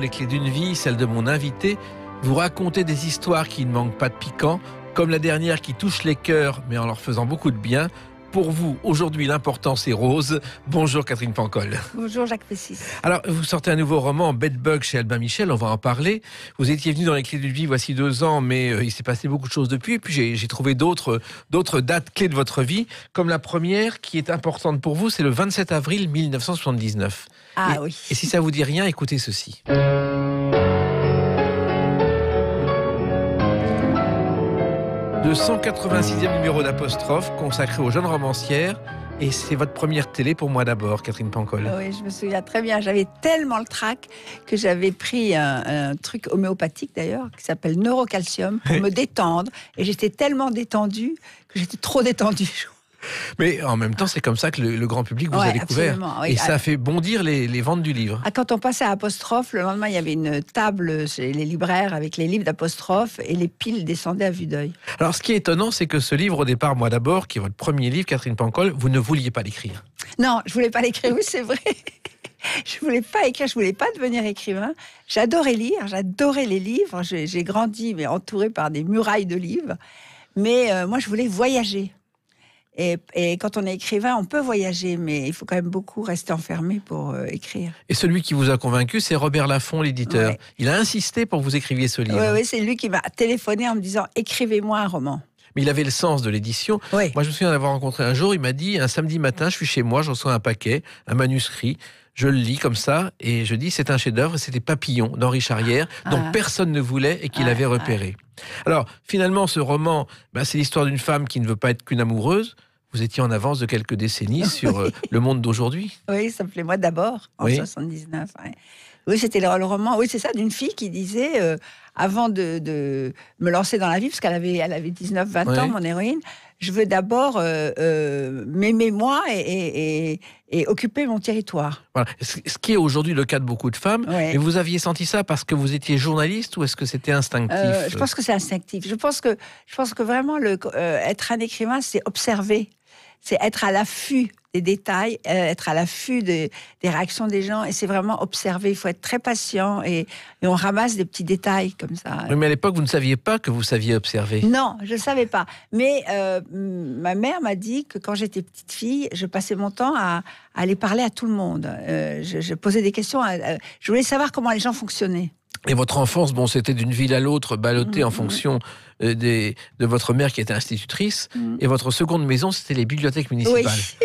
Les clés d'une vie, celle de mon invité, vous racontez des histoires qui ne manquent pas de piquant, comme la dernière qui touche les cœurs, mais en leur faisant beaucoup de bien, pour vous, aujourd'hui, l'importance est Rose. Bonjour Catherine Pancol. Bonjour Jacques Pessis. Alors, vous sortez un nouveau roman, Bedbug, chez Albin Michel, on va en parler. Vous étiez venu dans les clés de vie voici deux ans, mais euh, il s'est passé beaucoup de choses depuis. Et puis, j'ai trouvé d'autres dates clés de votre vie, comme la première qui est importante pour vous, c'est le 27 avril 1979. Ah oui. Et si ça vous dit rien, écoutez ceci. le 186 e numéro d'apostrophe consacré aux jeunes romancières. Et c'est votre première télé pour moi d'abord, Catherine Pancol. Oui, je me souviens très bien. J'avais tellement le trac que j'avais pris un, un, truc homéopathique d'ailleurs, qui s'appelle Neurocalcium, pour me détendre. Et j'étais tellement détendue que j'étais trop détendue. Mais en même temps, c'est comme ça que le, grand public vous a découvert. Et ça fait bondir les, ventes du livre. Ah, quand on passait à Apostrophe, le lendemain, il y avait une table chez les libraires avec les livres d'Apostrophe et les piles descendaient à vue d'œil. Alors, ce qui est étonnant, c'est que ce livre, au départ, moi d'abord, qui est votre premier livre, Catherine Pancol, vous ne vouliez pas l'écrire. Non, je voulais pas l'écrire, oui, c'est vrai. je voulais pas écrire, je voulais pas devenir écrivain. J'adorais lire, j'adorais les livres. J'ai grandi, mais entourée par des murailles de livres. Mais euh, moi, je voulais voyager. Et, quand on est écrivain, on peut voyager, mais il faut quand même beaucoup rester enfermé pour euh, écrire. Et celui qui vous a convaincu, c'est Robert Laffont, l'éditeur. Il a insisté pour que vous écriviez ce livre. Oui, c'est lui qui m'a téléphoné en me disant écrivez-moi un roman mais il avait le sens de l'édition. Moi, je me souviens d'avoir rencontré un jour, il m'a dit, un samedi matin, je suis chez moi, j'en reçois un paquet, un manuscrit je le lis comme ça et je dis c'est un chef-d'œuvre, c'était Papillon d'Henri Charrière, dont ah. personne ne voulait et qu'il ah, avait ah. repéré. Alors finalement, ce roman, bah, c'est l'histoire d'une femme qui ne veut pas être qu'une amoureuse. Vous étiez en avance de quelques décennies sur euh, le monde d'aujourd'hui. Oui, ça me plaît moi d'abord, en oui. 79. Oui, c'était le, roman, oui, c'est ça, d'une fille qui disait, euh, avant de, me lancer dans la vie, parce qu'elle avait, elle avait 19, 20 ans, mon héroïne, je veux d'abord euh, euh m'aimer moi et, occuper mon territoire. Voilà. Ce qui est aujourd'hui le cas de beaucoup de femmes. Et vous aviez senti ça parce que vous étiez journaliste ou est-ce que c'était instinctif euh, Je euh? pense que c'est instinctif. Je pense que, je pense que vraiment le, être un écrivain, c'est observer c'est être à l'affût des détails, euh, être à l'affût des réactions des gens, et c'est vraiment observer. Il faut être très patient, et, on ramasse des petits détails comme ça. mais à l'époque, vous ne saviez pas que vous saviez observer. Non, je ne savais pas. Mais euh, ma mère m'a dit que quand j'étais petite fille, je passais mon temps à, aller parler à tout le monde. Euh, je, posais des questions. je voulais savoir comment les gens fonctionnaient. Et votre enfance, bon, c'était d'une ville à l'autre, ballottée en mhm. fonction euh, des, de votre mère qui était institutrice. Mhm. Et votre seconde maison, c'était les bibliothèques municipales.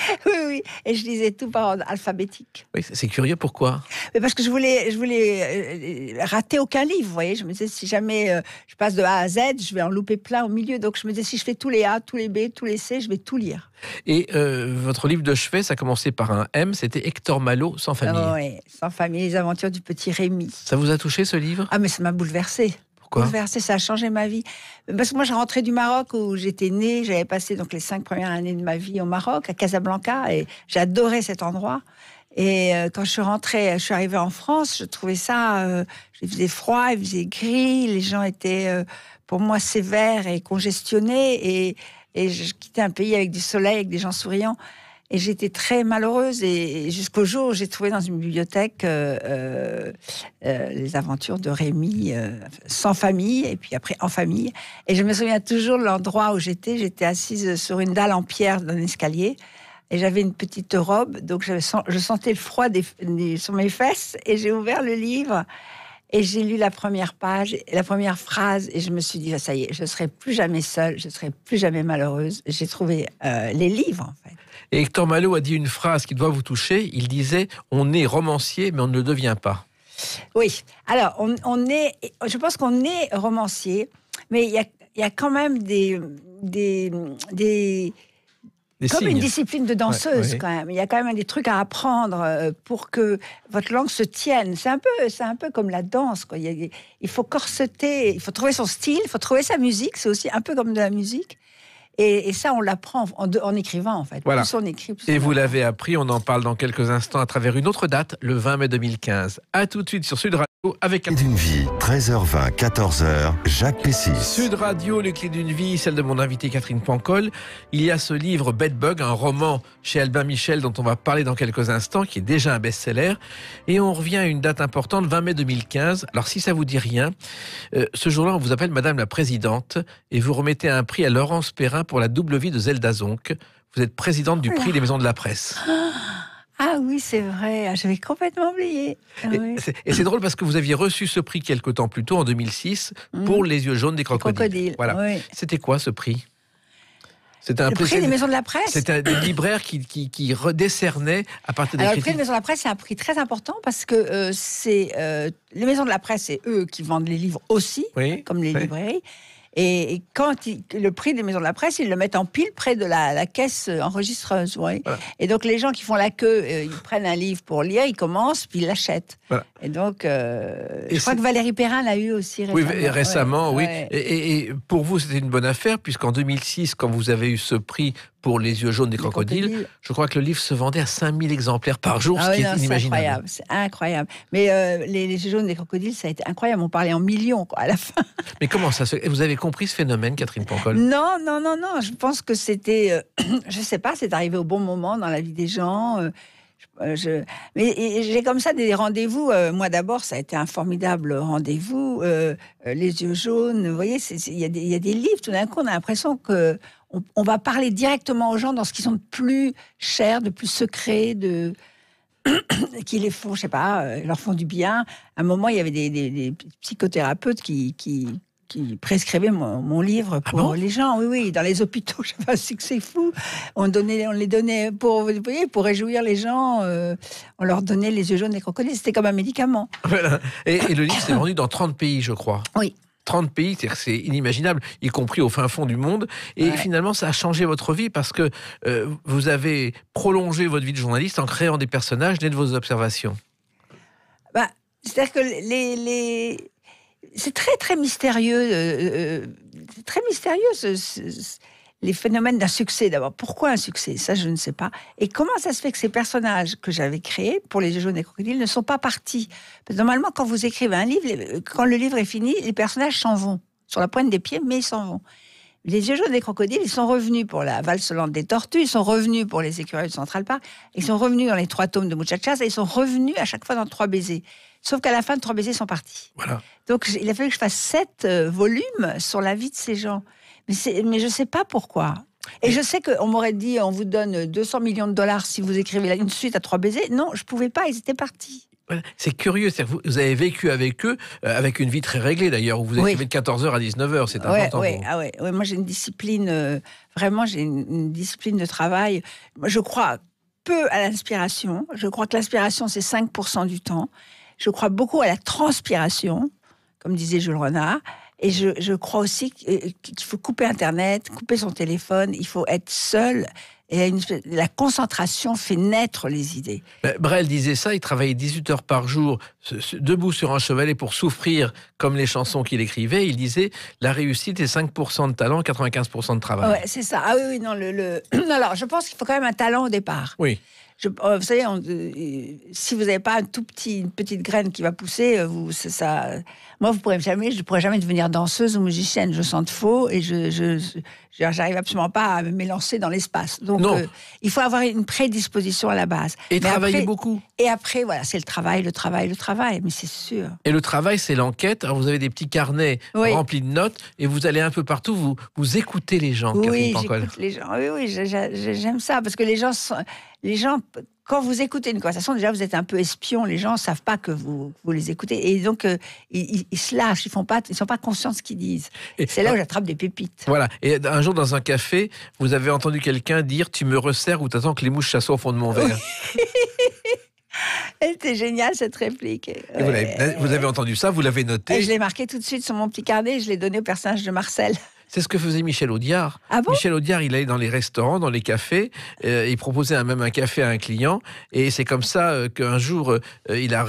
oui, oui. Et je lisais tout par ordre alphabétique. Oui, c'est curieux, pourquoi Mais Parce que je voulais, je voulais euh, rater aucun livre, vous voyez. Je me disais, si jamais euh, je passe de A à Z, je vais en louper plein au milieu. Donc je me disais, si je fais tous les A, tous les B, tous les C, je vais tout lire. Et euh, votre livre de chevet, ça commençait par un M, c'était Hector Malo, Sans famille. oui, Sans famille, les aventures du petit Rémi. Ça vous a touché ce livre Ah, mais ça m'a bouleversé. Pourquoi ça a changé ma vie. Parce que moi, je rentrais du Maroc où j'étais née, j'avais passé donc les cinq premières années de ma vie au Maroc, à Casablanca, et j'adorais cet endroit. Et euh, quand je suis rentrée, je suis arrivée en France, je trouvais ça, euh, il faisait froid, il faisait gris, les gens étaient euh, pour moi sévères et congestionnés, et, et je quittais un pays avec du soleil, avec des gens souriants. Et j'étais très malheureuse. Et jusqu'au jour où j'ai trouvé dans une bibliothèque euh, euh, euh, les aventures de Rémi sans famille, et puis après en famille. Et je me souviens toujours de l'endroit où j'étais. J'étais assise sur une dalle en pierre d'un escalier. Et j'avais une petite robe, donc je, je sentais le froid des, sur mes fesses. Et j'ai ouvert le livre. Et j'ai lu la première page, la première phrase, et je me suis dit, ah, ça y est, je serai plus jamais seule, je serai plus jamais malheureuse. J'ai trouvé les livres, en fait. Et Hector Malo a dit une phrase qui doit vous toucher. Il disait On est romancier, mais on ne le devient pas. Oui. Alors, on, est, je pense qu'on est romancier, mais il y a, quand même des. comme une discipline de danseuse, quand même. Il y a quand même des trucs à apprendre euh, pour que votre langue se tienne. C'est un peu, c'est un peu comme la danse. Quoi. il faut corseter, il faut trouver son style, il faut trouver sa musique. C'est aussi un peu comme de la musique. Et, ça, on l'apprend en, en, écrivant, en fait. Voilà. écrit, et vous l'avez appris, on en parle dans quelques instants à travers une autre date, le 20 mai 2015. À tout de suite sur Sud Radio avec... Clé d'une vie, 13h20, 14h, Jacques Pessis. Sud Radio, le clés d'une vie, celle de mon invité Catherine Pancol. Il y a ce livre, Bedbug, un roman chez Albin Michel dont on va parler dans quelques instants, qui est déjà un best-seller. Et on revient à une date importante, 20 mai 2015. Alors si ça vous dit rien, euh, ce jour-là, on vous appelle Madame la Présidente et vous remettez un prix à Laurence Perrin pour la double vie de Zelda Zonk. Vous êtes présidente du oh prix des maisons de la presse. Ah oui, c'est vrai, Je ah, j'avais complètement oublié. Ah et c'est drôle parce que vous aviez reçu ce prix quelque temps plus tôt, en 2006, mhm. pour Les yeux jaunes des crocodiles. voilà. C'était quoi ce prix c'était un prix, des maisons de la presse. C'est un libraire qui, qui, redécernait à partir des Alors, Le prix des maisons de la presse, c'est un prix très important parce que euh, c'est euh, les maisons de la presse, c'est eux qui vendent les livres aussi, comme les librairies. Et, quand le prix des maisons de la presse, ils le mettent en pile près de la, caisse euh, enregistreuse. Et donc les gens qui font la queue, euh, ils prennent un livre pour lire, ils commencent, puis ils l'achètent. Et donc, euh, je crois que Valérie Perrin l'a eu aussi récemment. Oui, récemment, oui. Et, et, pour vous, c'était une bonne affaire, puisqu'en 2006, quand vous avez eu ce prix pour les yeux jaunes des crocodiles. Je crois que le livre se vendait à 5000 exemplaires par jour, ah ce qui est inimaginable. C'est incroyable, Mais euh, les, yeux jaunes des crocodiles, ça a été incroyable. On parlait en millions quoi, à la fin. Mais comment ça se... Vous avez compris ce phénomène, Catherine Pancol Non, non, non, non. Je pense que c'était... Je euh, je sais pas, c'est arrivé au bon moment dans la vie des gens. Euh, je, mais j'ai comme ça des rendez-vous. moi, d'abord, ça a été un formidable rendez-vous. les yeux jaunes, vous voyez, il y, y, a des livres. Tout d'un coup, on a l'impression que on, va parler directement aux gens dans ce qui sont de plus cher, de plus secret, de qui les font, je sais pas, euh, leur font du bien. À un moment, il y avait des, psychothérapeutes qui, prescrivaient mon, livre ah pour les gens. Oui, oui, dans les hôpitaux, je sais pas que c'est fou. On, on les donnait pour, vous voyez, pour réjouir les gens. Euh, on leur donnait les yeux jaunes des crocodiles. C'était comme un médicament. Et, et, le livre s'est vendu dans 30 pays, je crois. Oui. 30 pays, c'est inimaginable, y compris au fin fond du monde. Et finalement, ça a changé votre vie parce que euh, vous avez prolongé votre vie de journaliste en créant des personnages nés de vos observations. Bah, cest à que les, c'est très très mystérieux, euh, euh, très mystérieux les phénomènes d'un succès. D'abord, pourquoi un succès Ça, je ne sais pas. Et comment ça se fait que ces personnages que j'avais créés pour les yeux jaunes et crocodiles ne sont pas partis Parce Normalement, quand vous écrivez un livre, quand le livre est fini, les personnages s'en vont sur la pointe des pieds, mais ils s'en vont. Les yeux jaunes des crocodiles, ils sont revenus pour la lande des tortues, ils sont revenus pour les écureuils de Central Park, ils sont revenus dans les trois tomes de Muchachas et ils sont revenus à chaque fois dans trois baisers. Sauf qu'à la fin, trois baisers sont partis. Donc il a fallu que je fasse sept euh, volumes sur la vie de ces gens. Mais, je ne sais pas pourquoi. Et je sais qu'on m'aurait dit, on vous donne 200 euh, millions de dollars si vous écrivez une suite à trois baisers. Non, je ne pouvais pas, ils étaient partis. C'est curieux, vous avez vécu avec eux, euh, avec une vie très réglée d'ailleurs, où vous écrivez de 14h à 19h, c'est important. Oui, ah moi j'ai une discipline, euh, vraiment j'ai une, une, discipline de travail. Je crois peu à l'inspiration, je crois que l'inspiration c'est 5% du temps, je crois beaucoup à la transpiration, comme disait Jules Renard, et je, crois aussi euh, qu'il faut couper Internet, couper son téléphone, il faut être seul. Et la concentration fait naître les idées. Bah, Brel disait ça, il travaillait 18 heures par jour debout sur un chevalet pour souffrir comme les chansons qu'il écrivait. Il disait la réussite est 5% de talent, 95% de travail. Ouais, c'est ça. Ah oui, oui, non. le... Alors, je pense qu'il faut quand même un talent au départ. Oui. Oh, vous savez, euh, si vous n'avez pas un tout petit, une petite graine qui va pousser, euh, vous, ça, moi, vous pourrez jamais, je pourrais jamais devenir danseuse ou musicienne. Je sens de faux et je, j'arrive absolument pas à m'élancer dans l'espace. Donc, euh, il faut avoir une prédisposition à la base. Et travailler beaucoup. Et après, voilà, c'est le travail, le travail, le travail, mais c'est sûr. Et le travail, c'est l'enquête. vous avez des petits carnets remplis de notes et vous allez un peu partout, vous, vous écoutez les gens. Oui, j'écoute les gens. Oui, oui, j'aime ça parce que les gens sont, les gens, quand vous écoutez une conversation, déjà vous êtes un peu espion, les gens ne savent pas que vous, les écoutez. Et donc, euh, ils, se lâchent, ils ne sont pas conscients de ce qu'ils disent. C'est là où j'attrape des pépites. Voilà. Et un jour, dans un café, vous avez entendu quelqu'un dire Tu me resserres ou t'attends que les mouches chassent au fond de mon verre Elle était géniale cette réplique. Vous, avez, entendu ça, vous l'avez noté. je l'ai marqué tout de suite sur mon petit carnet, et je l'ai donné au personnage de Marcel. C'est ce que faisait Michel Audiard. Ah Michel Audiard, il allait dans les restaurants, dans les cafés, euh, il proposait même un café à un client, et c'est comme ça euh, qu'un jour, euh, il a,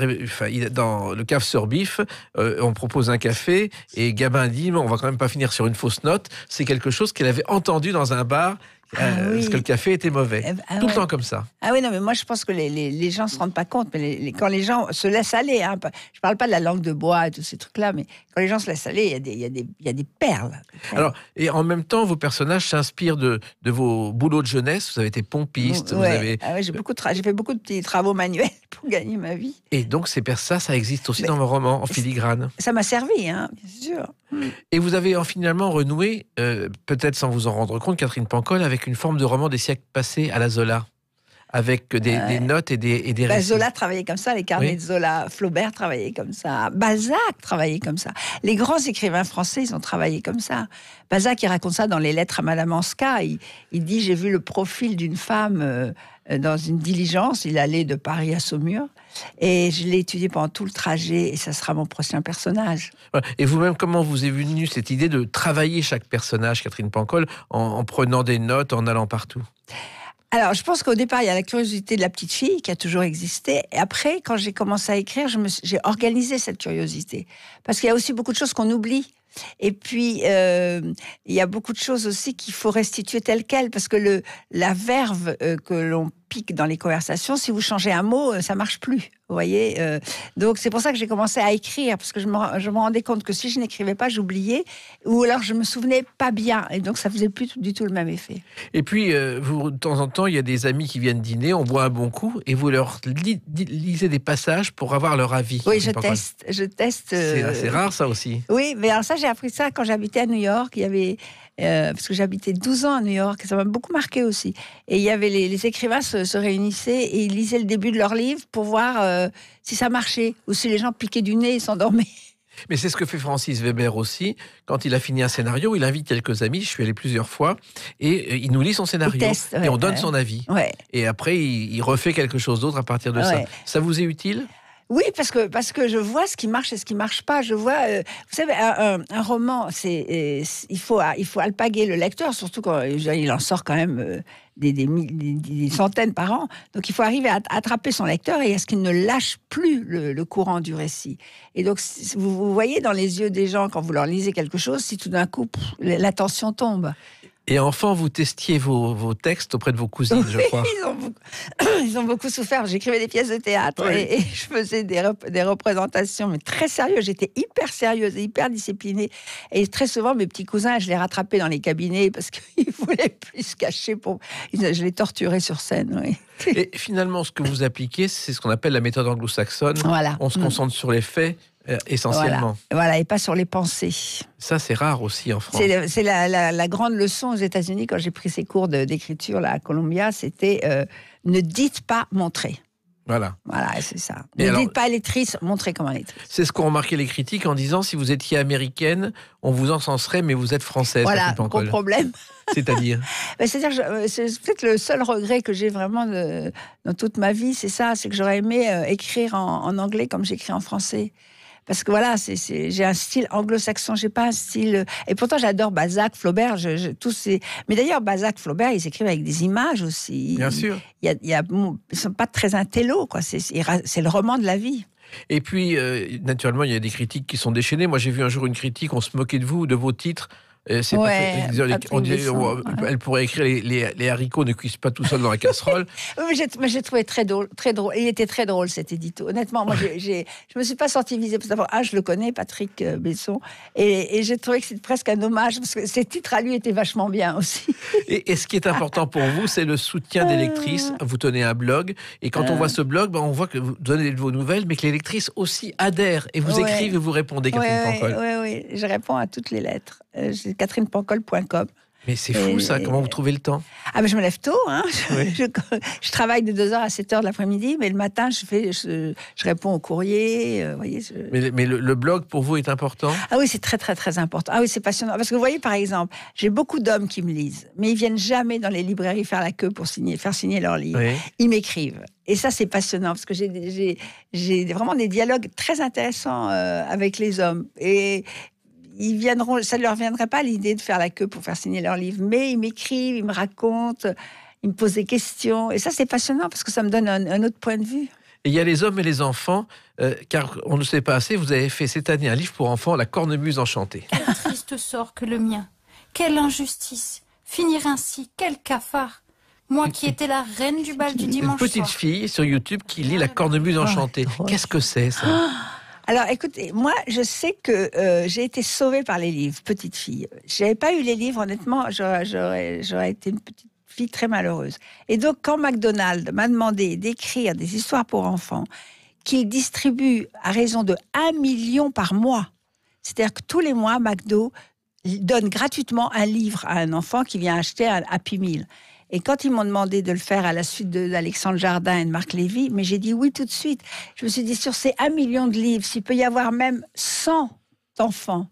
dans le café sur bif, on propose un café, et Gabin dit, on va quand même pas finir sur une fausse note, c'est quelque chose qu'il avait entendu dans un bar ah euh, parce que le café était mauvais. Eh ben, ah Tout le temps comme ça. Ah oui, non, mais moi je pense que les, les, les gens ne se rendent pas compte, mais quand les gens se laissent aller, hein, je ne parle pas de la langue de bois et tous ces trucs-là, mais quand les gens se laissent aller, il y, a des, y, y a des perles. Alors, et en même temps, vos personnages s'inspirent de, de vos boulots de jeunesse. Vous avez été pompiste, avez... Ah j'ai, beaucoup j'ai fait beaucoup de petits travaux manuels pour gagner ma vie. Et donc, ces ça, ça existe aussi ben, dans vos romans, en filigrane. Ça m'a servi, hein, bien sûr. Et vous avez finalement renoué, euh, peut-être sans vous en rendre compte, Catherine Pancol, avec une forme de roman des siècles passés à la Zola avec des, notes et des, et bah, Zola travaillait comme ça, les carnets de Zola, Flaubert travaillait comme ça, Balzac travaillait comme ça. Les grands écrivains français, ils ont travaillé comme ça. Balzac, il raconte ça dans les lettres à Madame Anska. Il, dit, j'ai vu le profil d'une femme euh, euh, dans une diligence. Il allait de Paris à Saumur. Et je l'ai étudié pendant tout le trajet, et ça sera mon prochain personnage. Et vous-même, comment vous est venue cette idée de travailler chaque personnage, Catherine Pancol, en, en prenant des notes, en allant partout alors, je pense qu'au départ, il y a la curiosité de la petite fille qui a toujours existé. Et après, quand j'ai commencé à écrire, j'ai organisé cette curiosité. Parce qu'il y a aussi beaucoup de choses qu'on oublie. Et puis, euh, il y a beaucoup de choses aussi qu'il faut restituer telles quelles, parce que la verve euh, que l'on pique dans les conversations, si vous changez un mot, euh, ça marche plus. Vous voyez euh, Donc, c'est pour ça que j'ai commencé à écrire, parce que je me, rendais compte que si je n'écrivais pas, j'oubliais, ou alors je me souvenais pas bien. Et donc, ça faisait plus du tout le même effet. Et puis, euh, vous, de temps en temps, il y a des amis qui viennent dîner, on boit un bon coup, et vous leur lisez des passages pour avoir leur avis. Oui, je teste, je teste. C'est euh, rare, ça aussi. Oui, mais alors ça, j'ai appris ça quand j'habitais à New York. Il y avait. parce que j'habitais 12 ans à New York, et ça m'a beaucoup marqué aussi. Et il y avait les, écrivains se, se, réunissaient et ils lisaient le début de leur livre pour voir euh, si ça marchait ou si les gens piquaient du nez et s'endormaient. Mais c'est ce que fait Francis Weber aussi. Quand il a fini un scénario, il invite quelques amis. Je suis allé plusieurs fois et euh, il nous lit son scénario et on donne son avis. Et après, il refait quelque chose d'autre à partir de ah ça. Ça vous est utile oui, parce que, parce que je vois ce qui marche et ce qui marche pas. Je vois, euh, vous savez, un, roman, euh, c'est, il, faut, il faut alpaguer le lecteur, surtout quand il en sort quand même euh, des, centaines par an. Donc il faut arriver à attraper son lecteur et à ce qu'il ne lâche plus le, courant du récit. Et donc, vous, vous, voyez dans les yeux des gens, quand vous leur lisez quelque chose, si tout d'un coup, l'attention tombe. Et enfin, vous testiez vos, vos textes auprès de vos cousines, je crois. Ils ont, beaucoup, ils ont beaucoup souffert. J'écrivais des pièces de théâtre et, je faisais des, représentations, mais très sérieux. J'étais hyper sérieuse et hyper disciplinée. Et très souvent, mes petits cousins, je les rattrapais dans les cabinets parce qu'ils voulaient plus se cacher. Pour... Je les torturais sur scène. Et finalement, ce que vous appliquez, c'est ce qu'on appelle la méthode anglo-saxonne. Voilà. On se concentre mm. sur les faits euh, essentiellement. Voilà. et pas sur les pensées. Ça, c'est rare aussi en France. C'est la, grande leçon aux États-Unis quand j'ai pris ces cours d'écriture à Columbia, c'était euh, ne dites pas, montrer. Voilà. Voilà, c'est ça. ne dites pas électrice, montrez comment l'étrice. C'est ce qu'ont remarqué les critiques en disant si vous étiez américaine, on vous encenserait, mais vous êtes française. Voilà, gros problème. C'est-à-dire C'est-à-dire, euh, c'est peut-être le seul regret que j'ai vraiment dans toute ma vie, c'est ça, c'est que j'aurais aimé écrire en, anglais comme j'écris en français parce que voilà, j'ai un style anglo-saxon, j'ai pas un style. Euh, et pourtant, j'adore Balzac, Flaubert, tous ces. Mais d'ailleurs, Balzac, Flaubert, ils écrivent avec des images aussi. Bien sûr. Il y ils sont pas très intello, quoi. C'est, le roman de la vie. Et puis, euh, naturellement, il y a des critiques qui sont déchaînées. Moi, j'ai vu un jour une critique, on se moquait de vous, de vos titres c'est elle pourrait écrire les, haricots ne cuisent pas tout seul dans la casserole. mais j'ai trouvé très drôle, très drôle. Il était très drôle cet édito. Honnêtement, moi, j'ai, je me suis pas sorti visée parce que ah, je le connais, Patrick euh, Besson, et, j'ai trouvé que c'était presque un hommage parce que ses titres à lui étaient vachement bien aussi. et, ce qui est important pour vous, c'est le soutien des lectrices. Euh. Vous tenez un blog, et quand on euh. voit ce blog, ben, on voit que vous donnez de vos nouvelles, mais que les lectrices aussi adhèrent et vous écrivez écrivent et vous répondez. oui, oui, je réponds à toutes les lettres. Euh, catherine catherinepancol.com. Mais c'est fou ça, comment vous trouvez le temps Ah mais ben, je me lève tôt, hein. je, travaille de 2h à 7h de l'après-midi, mais le matin je, fais, je, réponds au courrier. Euh, voyez, Mais, le, blog pour vous est important Ah oui, c'est très très très important. Ah oui, c'est passionnant. Parce que vous voyez par exemple, j'ai beaucoup d'hommes qui me lisent, mais ils viennent jamais dans les librairies faire la queue pour signer, faire signer leurs livres. Ils m'écrivent. Et ça, c'est passionnant parce que j'ai vraiment des dialogues très intéressants euh, avec les hommes. Et, ils viendront, ça ne leur viendrait pas l'idée de faire la queue pour faire signer leur livre, mais ils m'écrivent, ils me racontent, ils me posent des questions. Et ça, c'est passionnant parce que ça me donne un, autre point de vue. Et il y a les hommes et les enfants, euh, car on ne sait pas assez, vous avez fait cette année un livre pour enfants, La cornemuse enchantée. Quel triste sort que le mien. Quelle injustice. Finir ainsi, quel cafard. Moi qui étais la reine du bal du dimanche. Une petite fille sur YouTube qui lit La cornemuse enchantée. Qu'est-ce que c'est ça ah alors, écoutez, moi, je sais que euh, j'ai été sauvée par les livres, petite fille. J'avais pas eu les livres, honnêtement, j'aurais été une petite fille très malheureuse. Et donc, quand McDonald's m'a demandé d'écrire des histoires pour enfants, qu'il distribue à raison de 1 million par mois, c'est-à-dire que tous les mois, McDo donne gratuitement un livre à un enfant qui vient acheter un Happy Meal. Et quand ils m'ont demandé de le faire à la suite d'Alexandre Jardin et de Marc Lévy, mais j'ai dit oui tout de suite. Je me suis dit, sur ces 1 million de livres, s'il peut y avoir même 100 enfants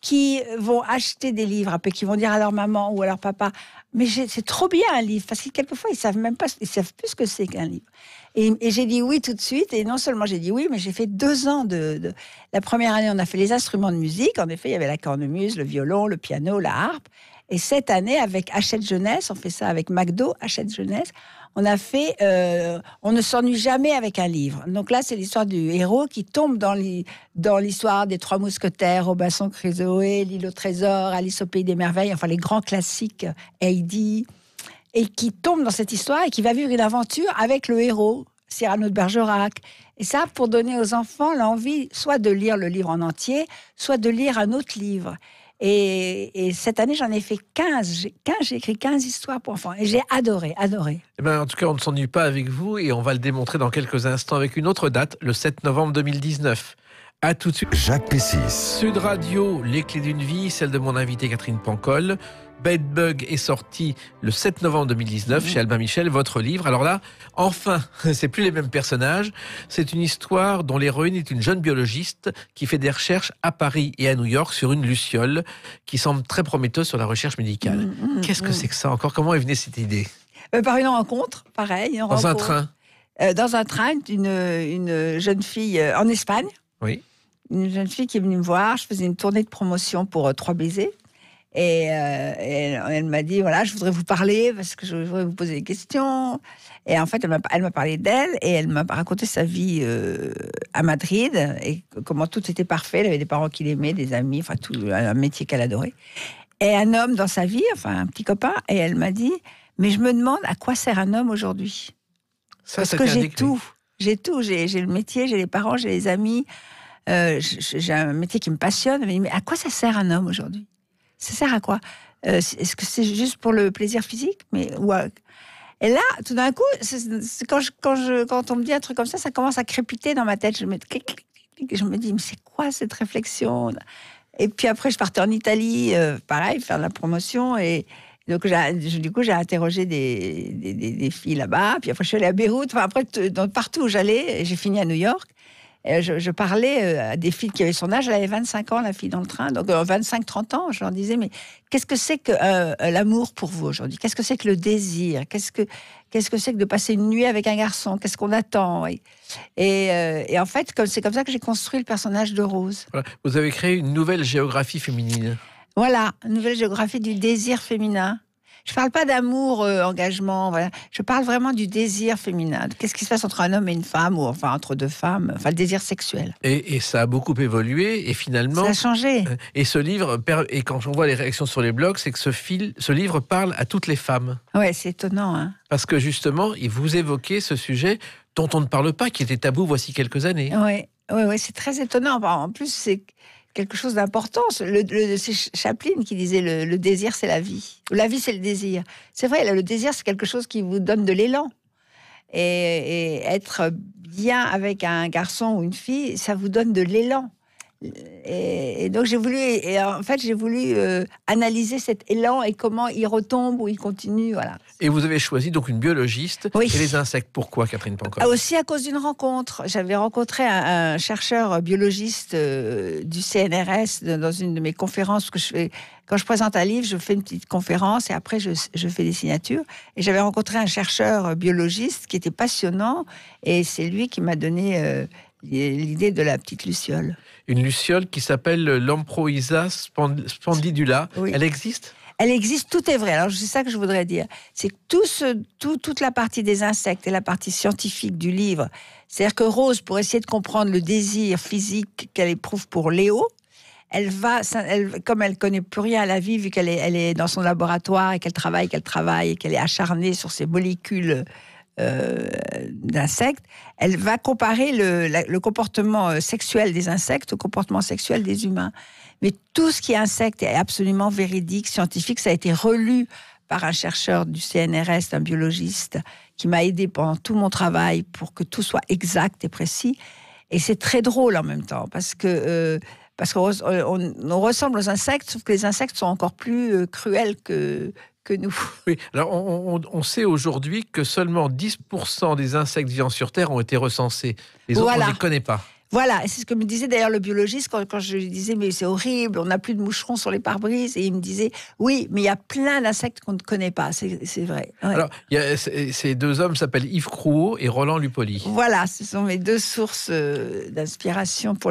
qui vont acheter des livres, après qui vont dire à leur maman ou à leur papa, mais c'est trop bien un livre, parce que quelquefois ils savent même pas, ils savent plus ce que c'est qu'un livre. Et, j'ai dit oui tout de suite, et non seulement j'ai dit oui, mais j'ai fait deux ans de, de, La première année, on a fait les instruments de musique, en effet, il y avait la cornemuse, le violon, le piano, la harpe. Et cette année, avec Hachette Jeunesse, on fait ça avec McDo, Hachette Jeunesse, on a fait euh, On ne s'ennuie jamais avec un livre. Donc là, c'est l'histoire du héros qui tombe dans l'histoire des Trois Mousquetaires, Robinson Crusoe, L'île au trésor, Alice au pays des merveilles, enfin les grands classiques, Heidi, et qui tombe dans cette histoire et qui va vivre une aventure avec le héros, Cyrano de Bergerac. Et ça, pour donner aux enfants l'envie soit de lire le livre en entier, soit de lire un autre livre. Et, cette année, j'en ai fait 15. j'ai écrit 15 histoires pour enfants. Et j'ai adoré, adoré. Eh ben, en tout cas, on ne s'ennuie pas avec vous et on va le démontrer dans quelques instants avec une autre date, le 7 novembre 2019. A tout de suite. Jacques Pessis. Sud Radio, les clés d'une vie, celle de mon invité Catherine Pancol. Bad Bug est sorti le 7 novembre 2019 mhm. chez Albin Michel, votre livre. Alors là, enfin, c'est plus les mêmes personnages. C'est une histoire dont l'héroïne est une jeune biologiste qui fait des recherches à Paris et à New York sur une luciole qui semble très prometteuse sur la recherche médicale. Mm, mm, Qu'est-ce que mm. c'est que ça encore Comment est venue cette idée euh, Par une rencontre, pareil. dans un train euh, Dans un train, une, une jeune fille euh, en Espagne. Oui. Une jeune fille qui est venue me voir. Je faisais une tournée de promotion pour Trois Baisers. Et, euh, elle m'a dit voilà, je voudrais vous parler parce que je voudrais vous poser des questions. Et en fait, elle m'a parlé d'elle et elle m'a raconté sa vie euh, à Madrid et comment tout était parfait. Elle avait des parents qui l'aimaient, des amis, enfin, tout, un métier qu'elle adorait. Et un homme dans sa vie, enfin, un petit copain. Et elle m'a dit mais je me demande à quoi sert un homme aujourd'hui Parce que j'ai tout. J'ai tout. J'ai le métier, j'ai les parents, j'ai les amis. Euh, j'ai un métier qui me passionne. Mais à quoi ça sert un homme aujourd'hui ça sert à quoi euh, Est-ce que c'est juste pour le plaisir physique Mais ouais. Et là, tout d'un coup, c'est quand, je, quand, je, quand, on me dit un truc comme ça, ça commence à crépiter dans ma tête. Je me, je me dis, mais c'est quoi cette réflexion Et puis après, je partais en Italie, euh, pareil, faire de la promotion. Et donc, du coup, j'ai interrogé des, filles là-bas. Puis après, je suis allée à Beyrouth. Enfin, après, dans, partout où j'allais, j'ai fini à New York. Euh, je, parlais euh, à des filles qui avaient son âge, elle avait 25 ans, la fille dans le train, donc 25-30 euh, ans, je leur disais, mais qu'est-ce que c'est que l'amour pour vous aujourd'hui Qu'est-ce que c'est que le désir Qu'est-ce que qu'est-ce que c'est que de passer une nuit avec un garçon Qu'est-ce qu'on attend et, et, en fait, c'est comme ça que j'ai construit le personnage de Rose. Vous avez créé une nouvelle géographie féminine. Voilà, une nouvelle géographie du désir féminin. Je parle pas d'amour, euh, engagement, Je parle vraiment du désir féminin. Qu'est-ce qui se passe entre un homme et une femme, ou enfin entre deux femmes, enfin le désir sexuel. Et, ça a beaucoup évolué, et finalement. Ça a changé. Euh, et ce livre, et quand on voit les réactions sur les blogs, c'est que ce, fil, ce livre parle à toutes les femmes. Ouais, c'est étonnant. Hein. Parce que justement, il vous évoquait ce sujet dont on ne parle pas, qui était tabou voici quelques années. Oui, ouais, ouais, c'est très étonnant. En plus, c'est quelque chose d'important. c'est Chaplin qui disait le, désir, c'est la vie. La vie, c'est le désir. C'est vrai, le désir, c'est quelque chose qui vous donne de l'élan. et, être bien avec un garçon ou une fille, ça vous donne de l'élan. Et, donc j'ai voulu, et en fait j'ai voulu euh, analyser cet élan et comment il retombe ou il continue, voilà. Et vous avez choisi donc une biologiste et les insectes. Pourquoi, Catherine Pancor ah, Aussi à cause d'une rencontre. J'avais rencontré un, chercheur biologiste euh, du CNRS dans une de mes conférences que je fais. Quand je présente un livre, je fais une petite conférence et après je, fais des signatures. Et j'avais rencontré un chercheur biologiste qui était passionnant et c'est lui qui m'a donné. Euh, l'idée de la petite luciole. Une luciole qui s'appelle l'Amproisa spandidula. Elle existe elle existe, tout est vrai. Alors c'est ça que je voudrais dire, c'est tout ce, toute la partie des insectes et la partie scientifique du livre, c'est-à-dire que Rose, pour essayer de comprendre le désir physique qu'elle éprouve pour Léo, elle va, comme elle connaît plus rien à la vie, vu qu'elle est, elle est dans son laboratoire et qu'elle travaille, qu'elle travaille, qu'elle est acharnée sur ses molécules euh, d'insectes, elle va comparer le, comportement euh, sexuel des insectes au comportement sexuel des humains. Mais tout ce qui est insecte est absolument véridique, scientifique. Ça a été relu par un chercheur du CNRS, un biologiste, qui m'a aidé pendant tout mon travail pour que tout soit exact et précis. Et c'est très drôle en même temps, parce que... Euh, parce qu'on ressemble aux insectes, sauf que les insectes sont encore plus cruels que, que nous. Oui, alors on, sait aujourd'hui que seulement 10% des insectes vivant sur Terre ont été recensés. Les autres, on ne les connaît pas. Voilà, c'est ce que me disait d'ailleurs le biologiste quand, je lui disais mais c'est horrible, on n'a plus de moucherons sur les pare-brises et il me disait oui, mais il y a plein d'insectes qu'on ne connaît pas, c'est vrai. Alors ces deux hommes s'appellent Yves Crouot et Roland Lupoli. Voilà, ce sont mes deux sources euh, d'inspiration pour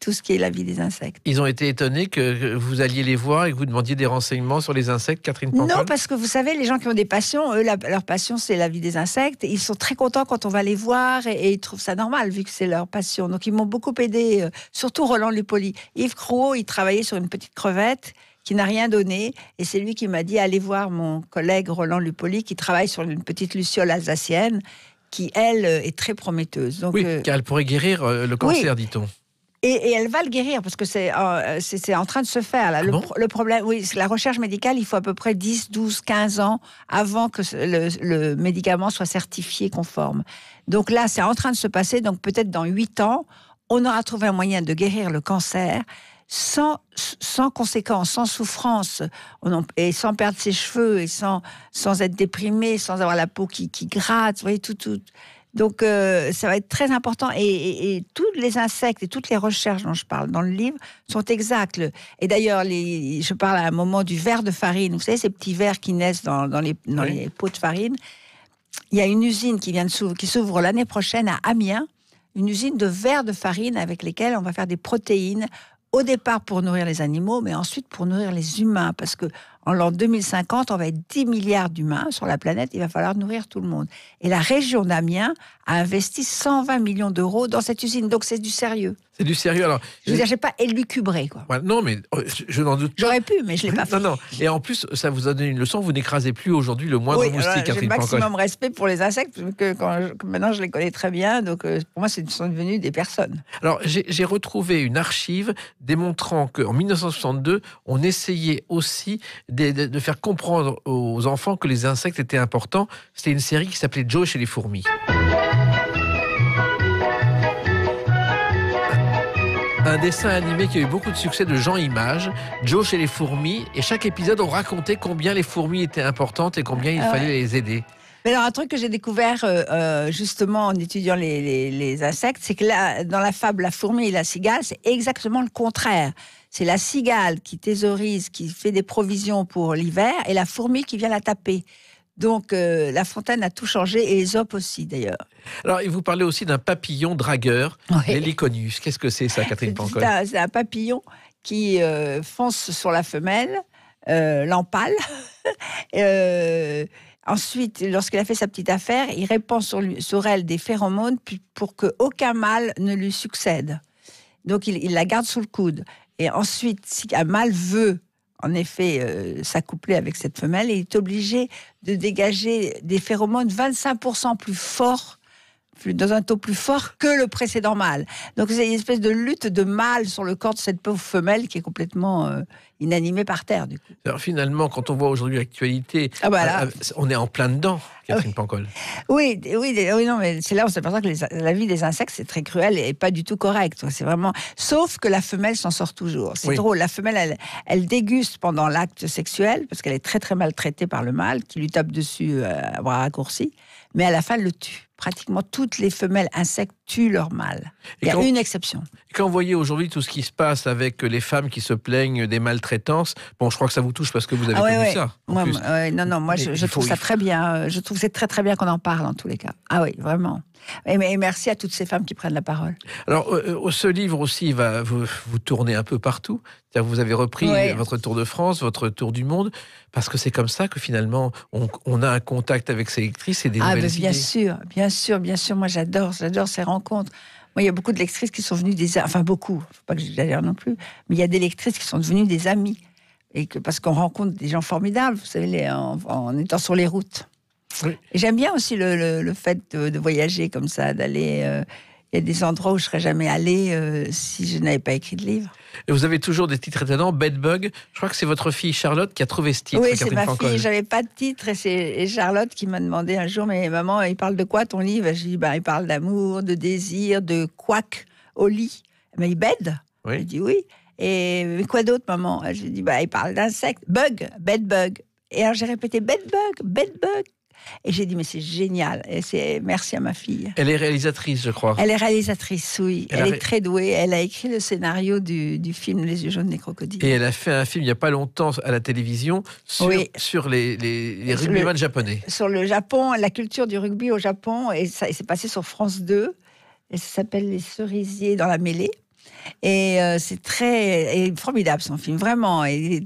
tout ce qui est la vie des insectes. Ils ont été étonnés que vous alliez les voir et que vous demandiez des renseignements sur les insectes, Catherine Non, parce que vous savez, les gens qui ont des passions, eux, leur passion c'est la vie des insectes. Ils sont très contents quand on va les voir et, ils trouvent ça normal vu que c'est leur passion. Donc beaucoup aidé, euh, surtout Roland Lupoli. Yves Crouot, il travaillait sur une petite crevette qui n'a rien donné. Et c'est lui qui m'a dit allez voir mon collègue Roland Lupoli qui travaille sur une petite luciole alsacienne qui, elle, euh, est très prometteuse. oui, euh, car elle pourrait guérir le cancer, dit-on. Et, elle va le guérir parce que c'est c'est en train de se faire. Ah le, problème, oui, la recherche médicale, il faut à peu près 10, 12, 15 ans avant que le, le médicament soit certifié conforme. Donc là, c'est en train de se passer. Donc peut-être dans 8 ans, on aura trouvé un moyen de guérir le cancer sans, sans conséquences, sans souffrance, et sans perdre ses cheveux, et sans, sans être déprimé, sans avoir la peau qui, qui gratte, vous voyez, tout, tout. Donc, euh, ça va être très important. Et, et, tous les insectes et toutes les recherches dont je parle dans le livre sont exactes. Et d'ailleurs, je parle à un moment du verre de farine. Vous savez, ces petits verres qui naissent dans, les, dans les, pots de farine. Il y a une usine qui vient qui s'ouvre l'année prochaine à Amiens une usine de verre de farine avec lesquels on va faire des protéines au départ pour nourrir les animaux, mais ensuite pour nourrir les humains, parce que en l'an 2050, on va être 10 milliards d'humains sur la planète, il va falloir nourrir tout le monde. Et la région d'Amiens a investi 120 millions d'euros dans cette usine, donc c'est du sérieux. C'est du sérieux. Alors, je ne vais j'ai pas élucubré quoi. non, mais oh, je, n'en doute pas. J'aurais pu, mais je ne l'ai pas fait. Et en plus, ça vous a donné une leçon. Vous n'écrasez plus aujourd'hui le moindre moustique. Hein, j'ai le maximum respect pour les insectes, parce que quand maintenant je les connais très bien. Donc euh, pour moi, ce sont devenus des personnes. Alors j'ai retrouvé une archive démontrant qu'en 1962, on essayait aussi de, faire comprendre aux enfants que les insectes étaient importants. C'était une série qui s'appelait Joe chez les fourmis. Un dessin animé qui a eu beaucoup de succès de Jean Image, Joe chez les fourmis, et chaque épisode on racontait combien les fourmis étaient importantes et combien il ah fallait les aider. Mais alors, un truc que j'ai découvert euh, euh, justement en étudiant les, les insectes, c'est que là, dans la fable La fourmi et la cigale, c'est exactement le contraire c'est la cigale qui thésaurise, qui fait des provisions pour l'hiver, et la fourmi qui vient la taper. Donc euh, La Fontaine a tout changé, et Aesop aussi d'ailleurs. Alors, et vous parlez aussi d'un papillon dragueur, oui. Qu'est-ce que c'est ça, Catherine Pancol C'est un, papillon qui euh, fonce sur la femelle, euh, l'empale. ensuite, lorsqu'il a fait sa petite affaire, il répand sur, elle des phéromones pour aucun mâle ne lui succède. Donc il, la garde sous le coude. Et ensuite, si un mâle veut en effet euh, s'accoupler avec cette femelle, il est obligé de dégager des phéromones 25% plus forts dans un taux plus fort que le précédent mâle. Donc c'est une espèce de lutte de mâle sur le corps de cette pauvre femelle qui est complètement euh, inanimé par terre. Du coup. Alors finalement, quand on voit aujourd'hui l'actualité, ah, bah euh, on est en plein dedans, Catherine ah oui. Pancol. Oui, oui, non, mais c'est là où on s'aperçoit que la vie des insectes, c'est très cruel et pas du tout correct. C'est vraiment. Sauf que la femelle s'en sort toujours. C'est drôle. La femelle, elle, déguste pendant l'acte sexuel, parce qu'elle est très très maltraitée par le mâle, qui lui tape dessus euh, à bras raccourcis, mais à la fin, le tue pratiquement toutes les femelles insectes tuent leur mâle. Il y a une exception. Quand vous voyez aujourd'hui tout ce qui se passe avec les femmes qui se plaignent des maltraitances, bon, je crois que ça vous touche parce que vous avez vu ah connu ça. non, non, moi, euh, je, trouve ça très bien. Je trouve c'est très très bien qu'on en parle en tous les cas. Ah oui, vraiment. Et, merci à toutes ces femmes qui prennent la parole. Alors, euh, euh, ce livre aussi va vous, tourner un peu partout. Vous avez repris votre Tour de France, votre Tour du monde, parce que c'est comme ça que finalement on, a un contact avec ces lectrices et des ah, nouvelles Bien sûr, bien sûr, bien sûr. Moi, j'adore, j'adore ces rencontres. Moi, il y a beaucoup de lectrices qui sont venues des, enfin beaucoup, faut pas que j'exagère non plus, mais il y a des lectrices qui sont devenues des amies et que parce qu'on rencontre des gens formidables, vous savez, les, en, étant sur les routes. Oui. J'aime bien aussi le, le, fait de, voyager comme ça, d'aller. Euh, il y a des endroits où je serais jamais allée euh, si je n'avais pas écrit de livre. Et vous avez toujours des titres étonnants. Bedbug, je crois que c'est votre fille Charlotte qui a trouvé ce titre. Oui, c'est ma fille, fille. J'avais pas de titre et c'est Charlotte qui m'a demandé un jour, mais maman, il parle de quoi ton livre Je lui ai bah, il parle d'amour, de désir, de couac au lit. Mais il bed. Oui. dit dit, « oui. Et quoi d'autre, maman J'ai dit, ben, bah, il parle d'insectes. Bug, bedbug. Et alors j'ai répété bedbug, bedbug. Et j'ai dit, mais c'est génial. Et c'est merci à ma fille. Elle est réalisatrice, je crois. Elle est réalisatrice, oui. Elle, est très douée. Elle a écrit le scénario du, du, film Les yeux jaunes des crocodiles. Et elle a fait un film il n'y a pas longtemps à la télévision sur, sur les, les, japonais. Sur le Japon, la culture du rugby au Japon. Et ça s'est passé sur France 2. Et ça s'appelle Les cerisiers dans la mêlée. Et euh, c'est très formidable son film, vraiment. est,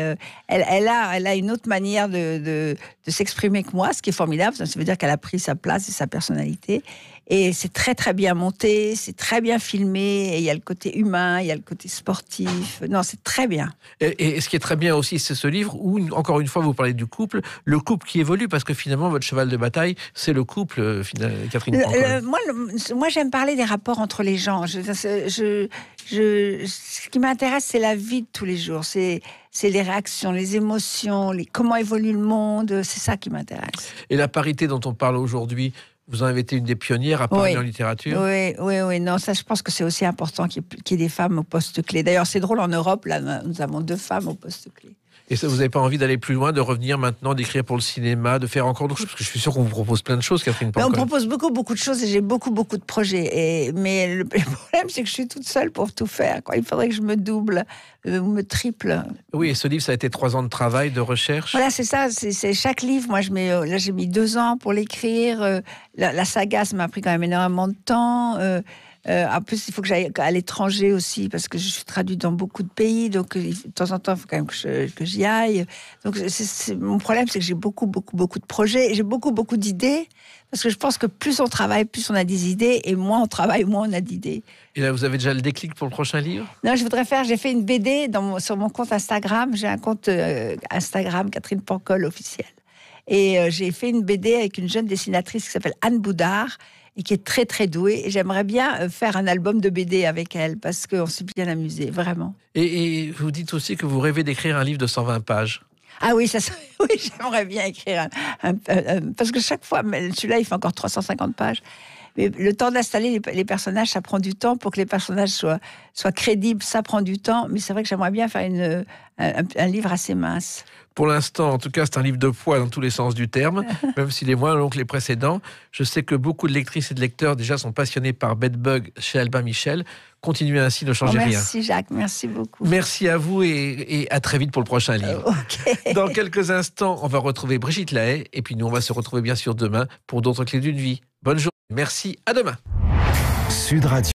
euh, elle, a, elle a une autre manière de, de s'exprimer que moi, ce qui est formidable. Ça veut dire qu'elle a pris sa place et sa personnalité. Et c'est très très bien monté, c'est très bien filmé, et il y a le côté humain, il y a le côté sportif. Non, c'est très bien. Et, ce qui est très bien aussi, c'est ce livre où, encore une fois, vous parlez du couple, le couple qui évolue, parce que finalement, votre cheval de bataille, c'est le couple, euh, Catherine. moi, moi j'aime parler des rapports entre les gens. je, je, ce qui m'intéresse, c'est la vie de tous les jours. C'est c'est les réactions, les émotions, les, comment évolue le monde, c'est ça qui m'intéresse. Et la parité dont on parle aujourd'hui, vous en avez été une des pionnières à Paris en littérature. Oui, oui, oui. Non, ça, je pense que c'est aussi important qu'il y, ait des femmes au poste clé. D'ailleurs, c'est drôle, en Europe, là, nous avons deux femmes au poste clé. Et ça, vous n'avez pas envie d'aller plus loin, de revenir maintenant, d'écrire pour le cinéma, de faire encore d'autres choses Parce que je suis sûr qu'on vous propose plein de choses, Catherine ben, On propose beaucoup, beaucoup de choses et j'ai beaucoup, beaucoup de projets. Et... Mais le problème, c'est que je suis toute seule pour tout faire. Quoi. Il faudrait que je me double euh, ou me triple. Oui, et ce livre, ça a été trois ans de travail, de recherche. Voilà, c'est ça. C'est chaque livre. Moi, je mets, euh, là, j'ai mis deux ans pour l'écrire. Euh, la, saga, ça m'a pris quand même énormément de temps. Euh, en plus, il faut que j'aille à l'étranger aussi, parce que je suis traduite dans beaucoup de pays, donc euh, de temps en temps, il faut quand même que, j'y aille. Donc, mon problème, c'est que j'ai beaucoup, beaucoup, beaucoup de projets, j'ai beaucoup, beaucoup d'idées, parce que je pense que plus on travaille, plus on a des idées, et moins on travaille, moins on a d'idées. Et là, vous avez déjà le déclic pour le prochain livre Non, je voudrais faire, j'ai fait une BD sur mon compte Instagram, j'ai un compte euh, Instagram Catherine Pancol officiel. Et j'ai fait une BD avec une jeune dessinatrice qui s'appelle Anne Boudard, et qui est très très douée. Et j'aimerais bien euh, faire un album de BD avec elle parce qu'on s'est bien amusé, vraiment. Et, vous dites aussi que vous rêvez d'écrire un livre de 120 pages. Ah oui, ça, oui j'aimerais bien écrire un, parce que chaque fois, celui-là, il fait encore 350 pages. Mais le temps d'installer les, personnages, ça prend du temps pour que les personnages soient, soient crédibles, ça prend du temps. Mais c'est vrai que j'aimerais bien faire une, un livre assez mince. Pour l'instant, en tout cas, c'est un livre de poids dans tous les sens du terme, même s'il est moins long que les précédents. Je sais que beaucoup de lectrices et de lecteurs déjà sont passionnés par Bedbug chez Albin Michel. Continuez ainsi, de changer oh, rien. Merci Jacques, merci beaucoup. Merci à vous et, à très vite pour le prochain livre. Dans quelques instants, on va retrouver Brigitte Lahaye et puis nous, on va se retrouver bien sûr demain pour d'autres clés d'une vie. Bonne journée, merci, à demain. Sud Radio.